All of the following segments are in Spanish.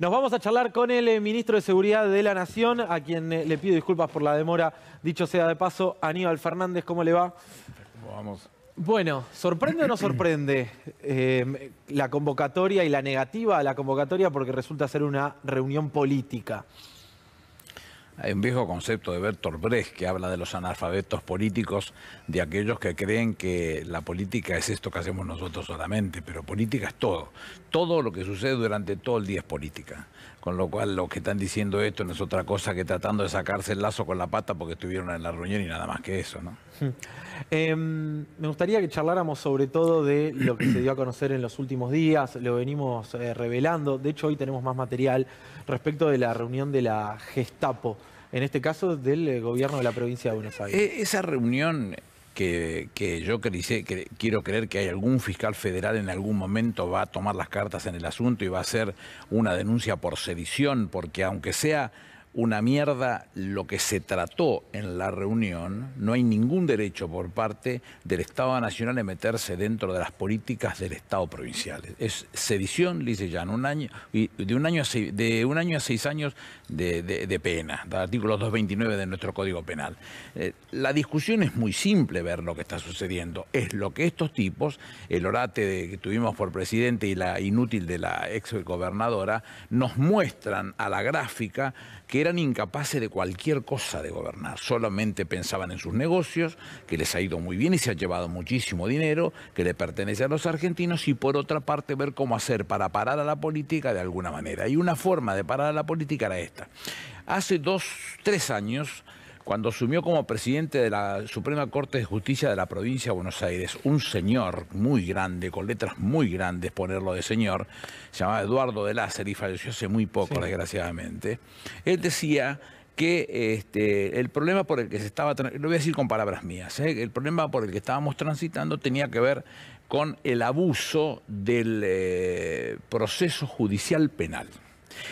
Nos vamos a charlar con el eh, ministro de Seguridad de la Nación, a quien eh, le pido disculpas por la demora, dicho sea de paso, Aníbal Fernández, ¿cómo le va? vamos? Bueno, ¿sorprende o no sorprende eh, la convocatoria y la negativa a la convocatoria porque resulta ser una reunión política? Hay un viejo concepto de Bertolt Brecht que habla de los analfabetos políticos, de aquellos que creen que la política es esto que hacemos nosotros solamente, pero política es todo. Todo lo que sucede durante todo el día es política. Con lo cual, los que están diciendo esto no es otra cosa que tratando de sacarse el lazo con la pata porque estuvieron en la reunión y nada más que eso, ¿no? Hmm. Em, me gustaría que charláramos sobre todo de lo que se dio a conocer en los últimos días, lo venimos eh, revelando, de hecho hoy tenemos más material respecto de la reunión de la Gestapo en este caso del eh, gobierno de la provincia de Buenos Aires. Eh, esa reunión que, que, yo que quiero creer que hay algún fiscal federal en algún momento va a tomar las cartas en el asunto y va a hacer una denuncia por sedición, porque aunque sea una mierda lo que se trató en la reunión, no hay ningún derecho por parte del Estado Nacional de meterse dentro de las políticas del Estado provincial. Es sedición, dice ya, un año, de, un año a seis, de un año a seis años de, de, de pena, artículo 229 de nuestro Código Penal. Eh, la discusión es muy simple ver lo que está sucediendo. Es lo que estos tipos, el orate que tuvimos por presidente y la inútil de la ex gobernadora, nos muestran a la gráfica que eran incapaces de cualquier cosa de gobernar, solamente pensaban en sus negocios, que les ha ido muy bien y se ha llevado muchísimo dinero, que le pertenece a los argentinos, y por otra parte ver cómo hacer para parar a la política de alguna manera. Y una forma de parar a la política era esta. Hace dos, tres años cuando asumió como presidente de la Suprema Corte de Justicia de la provincia de Buenos Aires, un señor muy grande, con letras muy grandes, ponerlo de señor, se llamaba Eduardo de Lázaro y falleció hace muy poco, desgraciadamente, él decía que este, el problema por el que se estaba, lo voy a decir con palabras mías, ¿eh? el problema por el que estábamos transitando tenía que ver con el abuso del eh, proceso judicial penal.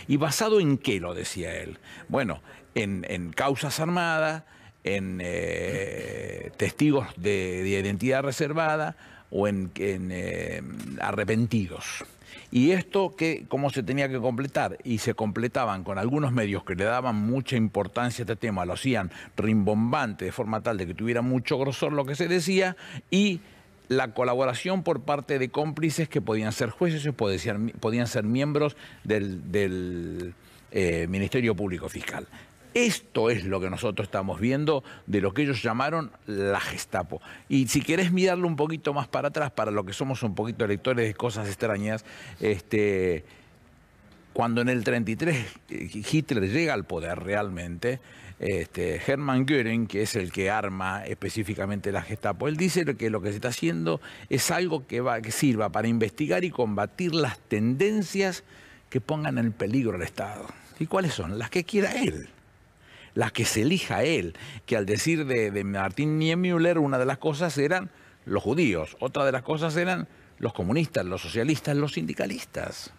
¿Y basado en qué lo decía él? Bueno, en, causas armadas, en eh, testigos de, identidad reservada o en, eh, arrepentidos. Y esto, que, ¿cómo se tenía que completar? Y se completaban con algunos medios que le daban mucha importancia a este tema, lo hacían rimbombante de forma tal de que tuviera mucho grosor lo que se decía y la colaboración por parte de cómplices que podían ser jueces o podían ser, miembros del, eh, Ministerio Público Fiscal. Esto es lo que nosotros estamos viendo de lo que ellos llamaron la Gestapo. Y si querés mirarlo un poquito más para atrás, para lo que somos un poquito lectores de cosas extrañas, este, cuando en el 33 eh, Hitler llega al poder realmente, este, Hermann Göring, que es el que arma específicamente la Gestapo, él dice que lo que se está haciendo es algo que, va, que sirva para investigar y combatir las tendencias que pongan en peligro al Estado. ¿Y cuáles son? Las que quiera él la que se elija él, que al decir de, Martín Niemüller, una de las cosas eran los judíos, otra de las cosas eran los comunistas, los socialistas, los sindicalistas.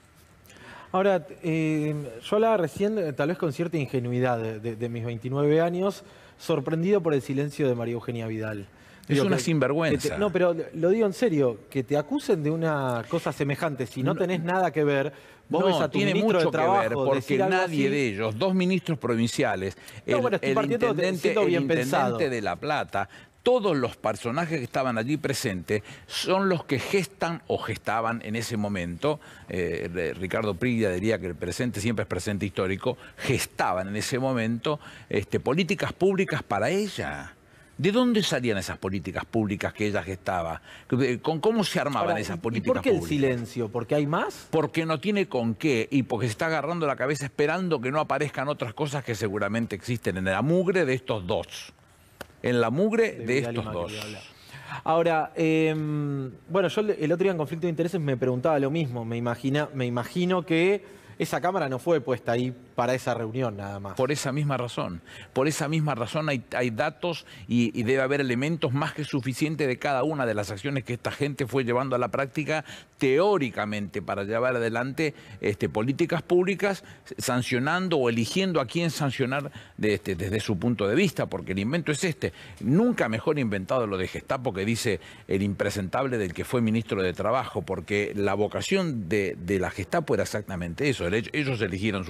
Ahora, eh, yo hablaba recién, eh, tal vez con cierta ingenuidad de, mis 29 años, sorprendido por el silencio de María Eugenia Vidal. es una sinvergüenza. no, pero lo digo en serio, que te acusen de una cosa semejante si no tenés nada que ver, Vos no, tiene mucho que ver, porque nadie de ellos, dos ministros provinciales, el, intendente, de, La Plata, todos los personajes que estaban allí presentes son los que gestan o gestaban en ese momento, eh, Ricardo Priglia diría que el presente siempre es presente histórico, gestaban en ese momento este, políticas públicas para ella. ¿De dónde salían esas políticas públicas que ella gestaba? ¿Con cómo se armaban esas políticas públicas? ¿Y por qué el silencio? ¿Porque hay más? Porque no tiene con qué y porque se está agarrando la cabeza esperando que no aparezcan otras cosas que seguramente existen en la mugre de estos dos. En la mugre de, estos dos. Ahora, em, bueno, yo el otro día en Conflicto de Intereses me preguntaba lo mismo. Me, imagina, me imagino que esa cámara no fue puesta ahí para esa reunión nada más. Por esa misma razón, por esa misma razón hay, datos y, debe haber elementos más que suficientes de cada una de las acciones que esta gente fue llevando a la práctica teóricamente para llevar adelante este, políticas públicas, sancionando o eligiendo a quién sancionar este, desde su punto de vista, porque el invento es este. Nunca mejor inventado lo de Gestapo que dice el impresentable del que fue ministro de Trabajo, porque la vocación de la Gestapo era exactamente eso ellos eligieron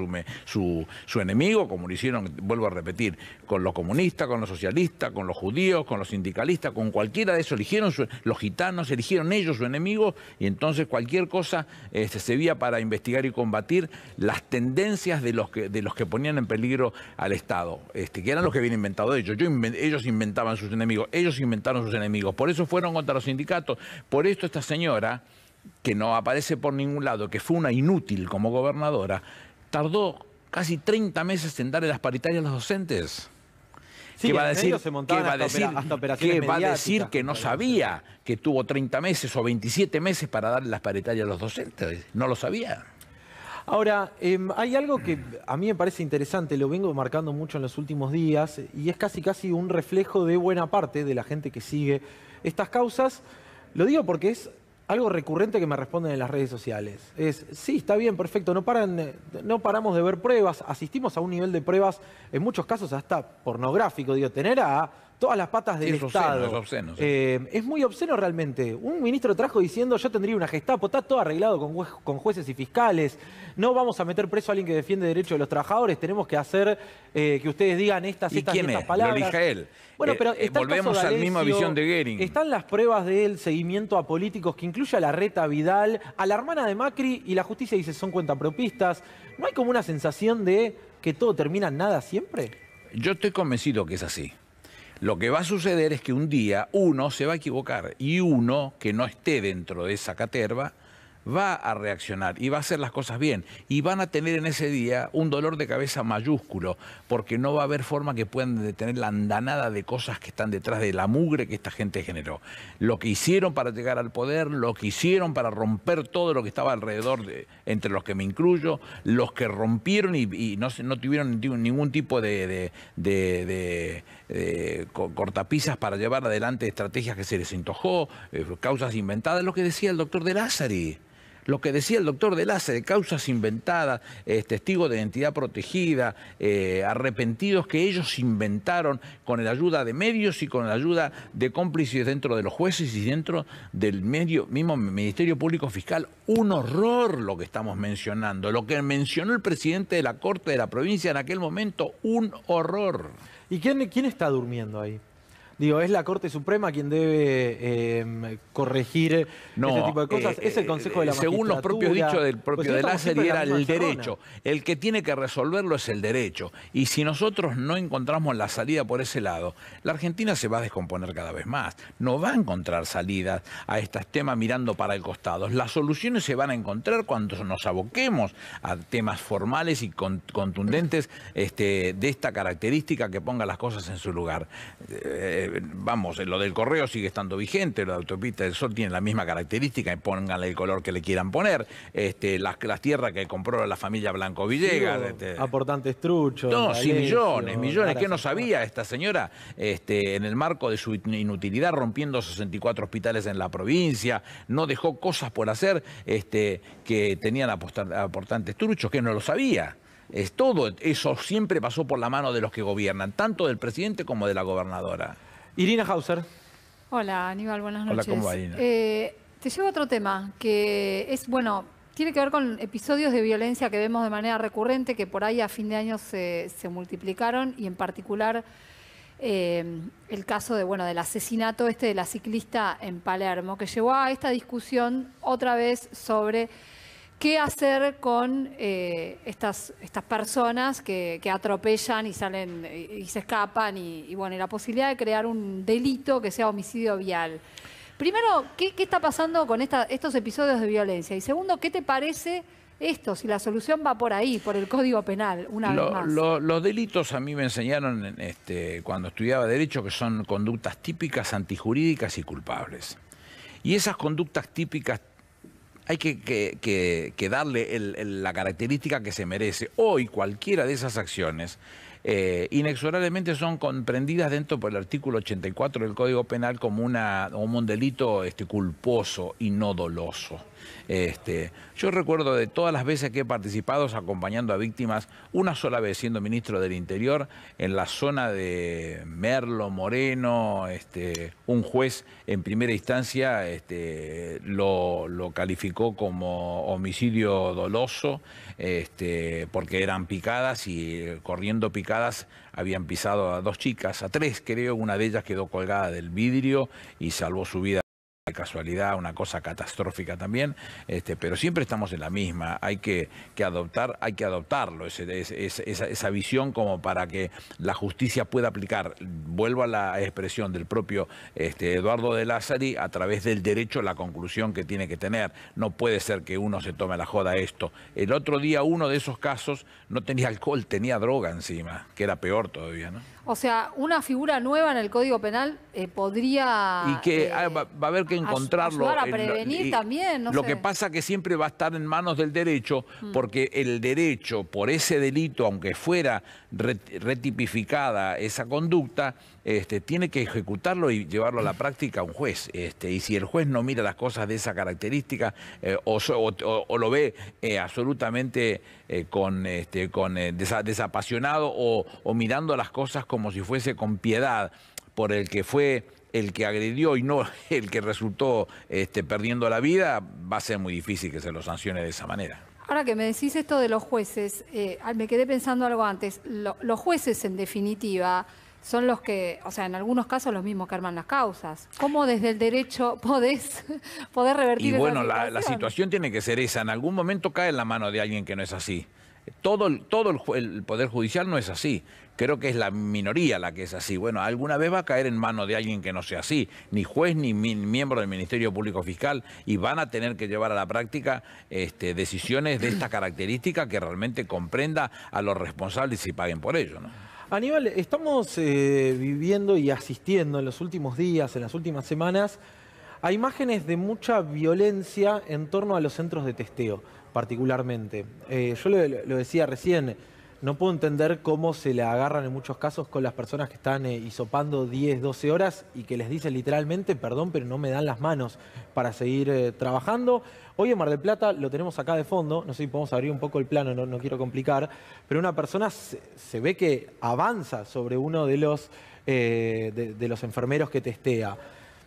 su, su, enemigo, como lo hicieron, vuelvo a repetir, con los comunistas, con los socialistas, con los judíos, con los sindicalistas, con cualquiera de eso. Eligieron los gitanos, eligieron ellos su enemigo y entonces cualquier cosa este, se vía para investigar y combatir las tendencias de los que, de los que ponían en peligro al Estado, este, que eran los que habían inventado ellos. ellos inventaban sus enemigos, ellos inventaron sus enemigos. Por eso fueron contra los sindicatos. Por esto esta señora que no aparece por ningún lado, que fue una inútil como gobernadora, tardó casi 30 meses en darle las paritarias a los docentes. ¿Qué va a decir, ¿qué va a decir, que no sabía que tuvo 30 meses o 27 meses para darle las paritarias a los docentes? No lo sabía. Ahora, em, hay algo que a mí me parece interesante, lo vengo marcando mucho en los últimos días, y es casi casi un reflejo de buena parte de la gente que sigue estas causas. Lo digo porque es algo recurrente que me responden en las redes sociales es, sí, está bien, perfecto, no, paran, eh, no paramos de ver pruebas, asistimos a un nivel de pruebas, en muchos casos hasta pornográfico, digo, tener a todas las patas del es Estado. Eh, es, muy obsceno realmente. Un ministro trajo diciendo, yo tendría una gestapo, está todo arreglado con, con jueces y fiscales, no vamos a meter preso a alguien que defiende derechos de los trabajadores, tenemos que hacer eh, que ustedes digan estas, ¿Y estas, palabras... y estas palabras. Lo él. Bueno, eh, pero volvemos a la misma visión de Gering. Están las pruebas del seguimiento a políticos que incluye a la reta Vidal, a la hermana de Macri, y la justicia dice son cuentapropistas. ¿No hay como una sensación de que todo termina en nada siempre? Yo estoy convencido que es así. Lo que va a suceder es que un día uno se va a equivocar y uno que no esté dentro de esa caterva va a reaccionar y va a hacer las cosas bien. Y van a tener en ese día un dolor de cabeza mayúsculo, porque no va a haber forma que puedan detener la andanada de cosas que están detrás de la mugre que esta gente generó. Lo que hicieron para llegar al poder, lo que hicieron para romper todo lo que estaba alrededor, de, entre los que me incluyo, los que rompieron y, no, tuvieron ningún tipo de, cortapisas para llevar adelante estrategias que se les antojó, eh, causas inventadas, lo que decía el doctor de Lázari lo que decía el doctor Delace de causas inventadas, testigos de identidad protegida, eh, arrepentidos que ellos inventaron con la ayuda de medios y con la ayuda de cómplices dentro de los jueces y dentro del mismo Ministerio Público Fiscal. Un horror lo que estamos mencionando, lo que mencionó el presidente de la Corte de la provincia en aquel momento, un horror. ¿Y quién está durmiendo ahí? Digo, ¿es la Corte Suprema quien debe em, corregir no, este tipo de cosas? Eh, ¿Es el Consejo de la Según los propios dichos del propio pues de Lázaro, era el derecho. El que tiene que resolverlo es el derecho. Y si nosotros no encontramos la salida por ese lado, la Argentina se va a descomponer cada vez más. No va a encontrar salidas a estos temas mirando para el costado. Las soluciones se van a encontrar cuando nos aboquemos a temas formales y contundentes este, de esta característica que ponga las cosas en su lugar. Eh, vamos, lo del correo sigue estando vigente, la autopista del Sol tiene la misma característica, y pónganle el color que le quieran poner, este, las, tierras que compró la familia Blanco Villegas. Este. aportantes truchos. No, sí, millones, millones. ¿Qué no sabía esta señora? Este, en el marco de su inutilidad, rompiendo 64 hospitales en la provincia, no dejó cosas por hacer este, que tenían aportantes truchos, que no lo sabía. Es todo, eso siempre pasó por la mano de los que gobiernan, tanto del presidente como de la gobernadora. Irina Hauser. Hola, Aníbal, buenas noches. Hola, eh, te llevo a otro tema que es, bueno, tiene que ver con episodios de violencia que vemos de manera recurrente, que por ahí a fin de año se, multiplicaron y en particular eh, el caso de, bueno, del asesinato este de la ciclista en Palermo, que llevó a esta discusión otra vez sobre qué hacer con eh, estas, estas personas que, atropellan y salen y, se escapan y, bueno, la posibilidad de crear un delito que sea homicidio vial. Primero, ¿qué, está pasando con estos episodios de violencia? Y segundo, ¿qué te parece esto? Si la solución va por ahí, por el Código Penal, una vez más. los delitos a mí me enseñaron este, cuando estudiaba Derecho que son conductas típicas, antijurídicas y culpables. Y esas conductas típicas hay que, darle la característica que se merece. Hoy cualquiera de esas acciones eh, inexorablemente son comprendidas dentro por el artículo 84 del Código Penal como, una, un delito este, culposo y no doloso. Este, yo recuerdo de todas las veces que he participado acompañando a víctimas, una sola vez siendo ministro del Interior, en la zona de Merlo, Moreno, este, un juez en primera instancia este, lo, calificó como homicidio doloso, porque eran picadas y eh, corriendo picadas habían pisado a dos chicas, a tres creo, una de ellas quedó colgada del vidrio y salvó su vida casualidad, una cosa catastrófica también, este, pero siempre estamos en la misma. Hay que, adoptar, hay que adoptarlo, esa, visión como para que la justicia pueda aplicar. Vuelvo a la expresión del propio este, Eduardo de Lázari, a través del derecho la conclusión que tiene que tener. No puede ser que uno se tome la joda esto. El otro día uno de esos casos no tenía alcohol, tenía droga encima, que era peor todavía, ¿no? O sea, una figura nueva en el Código Penal eh, podría... Y que eh, ah, va, a haber que encontrarlo. prevenir también. lo que pasa que siempre va a estar en manos del derecho, mm. porque el derecho por ese delito, aunque fuera retipificada esa conducta, este, tiene que ejecutarlo y llevarlo a la práctica un juez. Este, y si el juez no mira las cosas de esa característica eh, o, lo ve eh, absolutamente eh, con, este, con desapasionado o, o mirando las cosas como si fuese con piedad por el que fue el que agredió y no el que resultó este, perdiendo la vida, va a ser muy difícil que se lo sancione de esa manera. Ahora que me decís esto de los jueces, eh, me quedé pensando algo antes. los jueces, en definitiva, son los que, o sea, en algunos casos los mismos que arman las causas. ¿Cómo desde el derecho podés poder revertir Y bueno, La, la, situación tiene que ser esa. En algún momento cae en la mano de alguien que no es así todo, el, Poder Judicial no es así. Creo que es la minoría la que es así. Bueno, alguna vez va a caer en manos de alguien que no sea así, ni juez ni miembro del Ministerio Público Fiscal, y van a tener que llevar a la práctica este, decisiones de esta característica que realmente comprenda a los responsables y paguen por ello. ¿no? Aníbal, estamos eh, viviendo y asistiendo en los últimos días, en las últimas semanas, a imágenes de mucha violencia en torno a los centros de testeo particularmente. Eh, yo lo, decía recién, no puedo entender cómo se le agarran en muchos casos con las personas que están isopando eh, hisopando 10, 12 horas y que les dice literalmente, perdón, pero no me dan las manos para seguir eh, trabajando. Hoy en Mar del Plata lo tenemos acá de fondo, no sé si podemos abrir un poco el plano, no, quiero complicar, pero una persona se, ve que avanza sobre uno de los, de los enfermeros que testea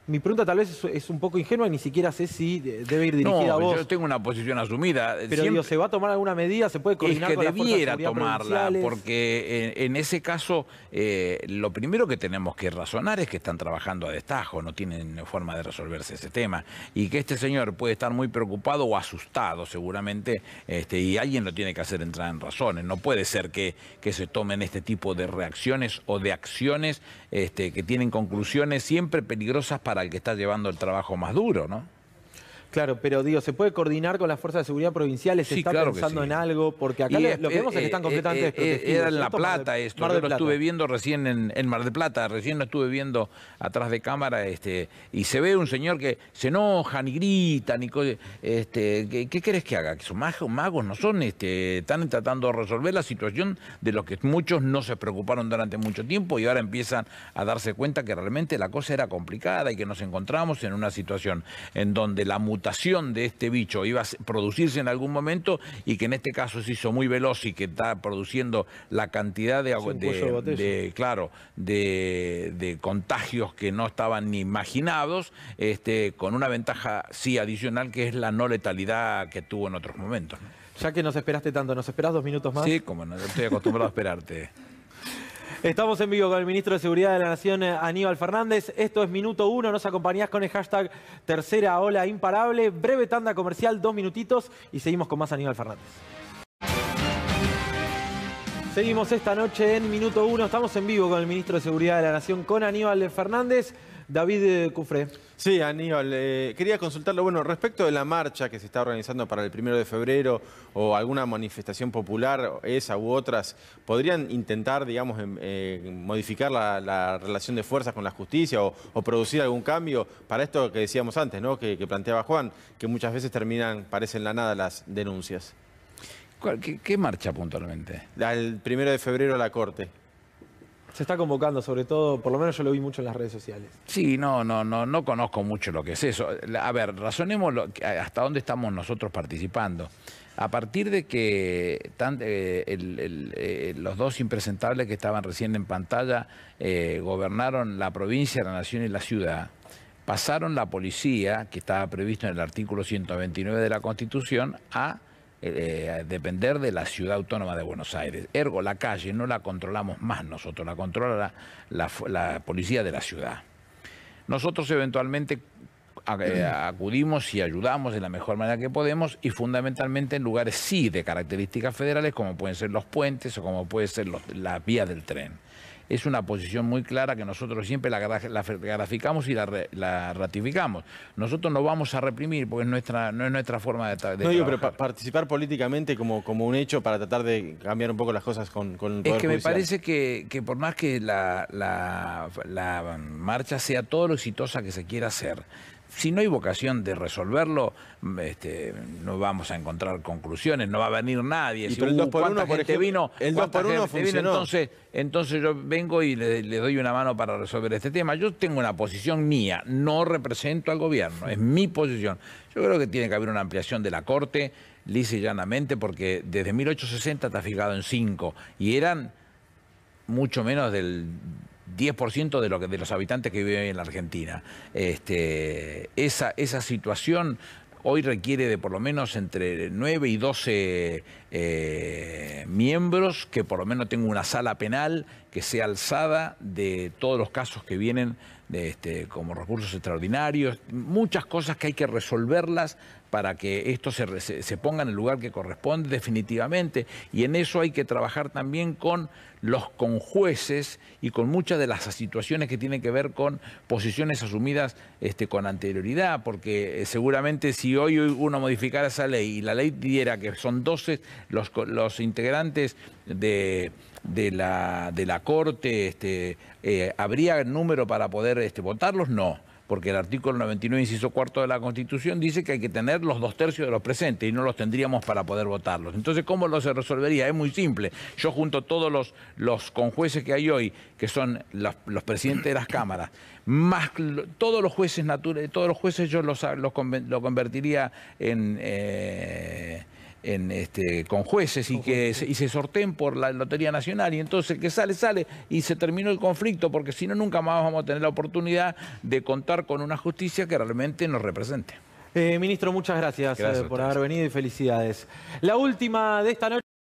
mi pregunta tal vez es, un poco ingenua y ni siquiera sé si debe ir dirigida a vos. Yo tengo una posición asumida. Pero ¿se va a tomar alguna medida? ¿Se puede coordinar es que debiera tomarla, porque en, ese caso eh, lo primero que tenemos que razonar es que están trabajando a destajo, no tienen forma de resolverse ese tema. Y que este señor puede estar muy preocupado o asustado seguramente, este, y alguien lo tiene que hacer entrar en razones. No puede ser que, se tomen este tipo de reacciones o de acciones este, que tienen conclusiones siempre peligrosas para al que está llevando el trabajo más duro, ¿no? Claro, pero digo, ¿se puede coordinar con las fuerzas de seguridad provinciales? ¿Se sí, está pensando en algo? Porque acá lo que vemos es que eh, están eh, completamente eh, Era en La Plata esto, yo lo estuve viendo recién en, Mar de Plata, recién lo estuve viendo atrás de cámara, este, y se ve un señor que se enoja, ni grita, ni este, ¿qué, crees querés que haga? Que son magos, no son, este, están tratando de resolver la situación de los que muchos no se preocuparon durante mucho tiempo y ahora empiezan a darse cuenta que realmente la cosa era complicada y que nos encontramos en una situación en donde la mutualidad de este bicho iba a producirse en algún momento y que en este caso se hizo muy veloz y que está produciendo la cantidad de, de, claro, de, contagios que no estaban ni imaginados, este, con una ventaja sí adicional que es la no letalidad que tuvo en otros momentos. Ya que nos esperaste tanto, ¿nos esperás dos minutos más? Sí, como no, estoy acostumbrado a esperarte. Estamos en vivo con el ministro de Seguridad de la Nación, eh, Aníbal Fernández. Esto es Minuto 1. Nos acompañás con el hashtag Tercera Ola Imparable. Breve tanda comercial, dos minutitos y seguimos con más Aníbal Fernández. Seguimos esta noche en Minuto 1. Estamos en vivo con el ministro de Seguridad de la Nación, con Aníbal Fernández. David eh, Cufre. Sí, Aníbal, eh, quería consultarlo. Bueno, respecto de la marcha que se está organizando para el primero de febrero o alguna manifestación popular, esa u otras, ¿podrían intentar, digamos, em, eh, modificar la, relación de fuerzas con la justicia o, producir algún cambio para esto que decíamos antes, ¿no? Que, planteaba Juan, que muchas veces terminan, parecen la nada las denuncias. ¿Qué, qué marcha puntualmente? El primero de febrero a la Corte. Se está convocando, sobre todo, por lo menos yo lo vi mucho en las redes sociales. Sí, no, no, no, no conozco mucho lo que es eso. A ver, razonemos hasta dónde estamos nosotros participando. A partir de que eh, eh, los dos impresentables que estaban recién en pantalla eh, gobernaron la provincia, la nación y la ciudad, pasaron la policía, que estaba previsto en el artículo 129 de la Constitución, a eh, eh depender de la ciudad autónoma de Buenos Aires. Ergo, la calle no la controlamos más nosotros, la controla la, la policía de la ciudad. Nosotros eventualmente eh, mm. acudimos y ayudamos de la mejor manera que podemos y fundamentalmente en lugares sí de características federales como pueden ser los puentes o como pueden ser las vías del tren es una posición muy clara que nosotros siempre la, graficamos y la, ratificamos. Nosotros no vamos a reprimir porque es nuestra, no es nuestra forma de, no, pero participar políticamente como, como un hecho para tratar de cambiar un poco las cosas con, el Es que me parece que, que, por más que la, la marcha sea todo lo exitosa que se quiera hacer, si no hay vocación de resolverlo, este, no vamos a encontrar conclusiones, no va a venir nadie. Pero el 2 uh, por 1 por ejemplo, vino, el 2 por 1 funcionó. entonces, entonces yo vengo y le, le, doy una mano para resolver este tema. Yo tengo una posición mía, no represento al gobierno, es mi posición. Yo creo que tiene que haber una ampliación de la Corte, lisa y llanamente, porque desde 1860 está fijado en 5 y eran mucho menos del 10% de, lo de los habitantes que viven en la Argentina. Este, esa, esa situación hoy requiere de por lo menos entre 9 y 12 eh, miembros que por lo menos tenga una sala penal que sea alzada de todos los casos que vienen este, como recursos extraordinarios, muchas cosas que hay que resolverlas para que esto se, ponga en el lugar que corresponde definitivamente. Y en eso hay que trabajar también con los conjueces y con muchas de las situaciones que tienen que ver con posiciones asumidas este, con anterioridad, porque eh, seguramente si hoy uno modificara esa ley y la ley diera que son 12 los, los integrantes de de la, de la Corte, este, eh, ¿habría número para poder este, votarlos? No, porque el artículo 99, inciso cuarto de la Constitución, dice que hay que tener los dos tercios de los presentes y no los tendríamos para poder votarlos. Entonces, ¿cómo lo se resolvería? Es muy simple. Yo junto todos los, los conjueces que hay hoy, que son los, presidentes de las cámaras, más todos los jueces naturales, todos los jueces yo los, los, convertiría en... Eh, este, con jueces y que se sorteen por la Lotería Nacional y entonces el que sale, sale y se terminó el conflicto porque si no nunca más vamos a tener la oportunidad de contar con una justicia que realmente nos represente. Eh, ministro, muchas gracias, gracias eh, por haber venido y felicidades. La última de esta noche...